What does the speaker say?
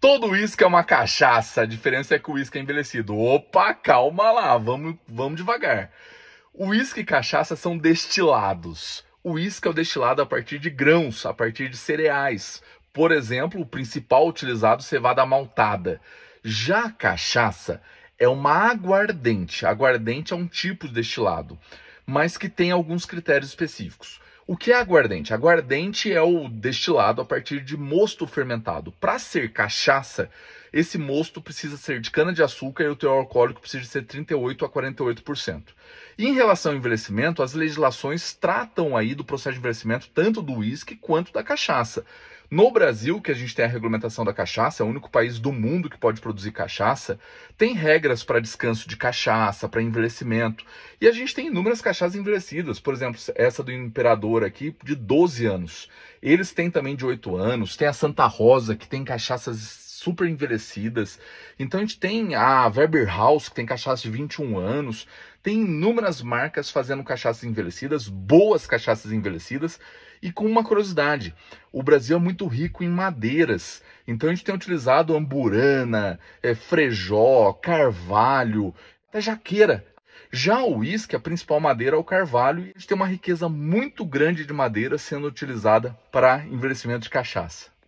Todo uísque é uma cachaça, a diferença é que o uísque é envelhecido. Opa, calma lá, vamos, vamos devagar. Uísque e cachaça são destilados. O uísque é o destilado a partir de grãos, a partir de cereais. Por exemplo, o principal utilizado cevada maltada. Já a cachaça é uma aguardente. Aguardente é um tipo de destilado, mas que tem alguns critérios específicos. O que é aguardente? Aguardente é o destilado a partir de mosto fermentado. Para ser cachaça, esse mosto precisa ser de cana-de-açúcar e o teor alcoólico precisa ser 38% a 48%. E em relação ao envelhecimento, as legislações tratam aí do processo de envelhecimento tanto do uísque quanto da cachaça. No Brasil, que a gente tem a regulamentação da cachaça, é o único país do mundo que pode produzir cachaça, tem regras para descanso de cachaça, para envelhecimento. E a gente tem inúmeras cachaças envelhecidas, por exemplo, essa do imperador aqui, de 12 anos. Eles têm também de 8 anos, tem a Santa Rosa, que tem cachaças super envelhecidas. Então a gente tem a Weber House, que tem cachaça de 21 anos, tem inúmeras marcas fazendo cachaças envelhecidas, boas cachaças envelhecidas, e com uma curiosidade, o Brasil é muito rico em madeiras, então a gente tem utilizado amburana, é, frejó, carvalho, até jaqueira. Já o uísque, a principal madeira é o carvalho, e a gente tem uma riqueza muito grande de madeira sendo utilizada para envelhecimento de cachaça.